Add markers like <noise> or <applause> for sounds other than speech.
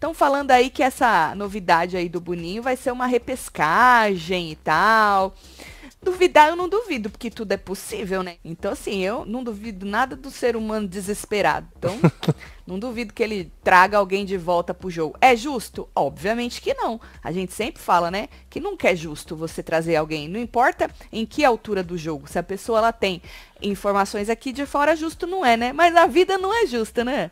Estão falando aí que essa novidade aí do Boninho vai ser uma repescagem e tal. Duvidar eu não duvido, porque tudo é possível, né? Então, assim, eu não duvido nada do ser humano desesperado. Então, <laughs> não duvido que ele traga alguém de volta pro jogo. É justo? Obviamente que não. A gente sempre fala, né? Que nunca é justo você trazer alguém. Não importa em que altura do jogo. Se a pessoa ela tem informações aqui de fora, justo não é, né? Mas a vida não é justa, né?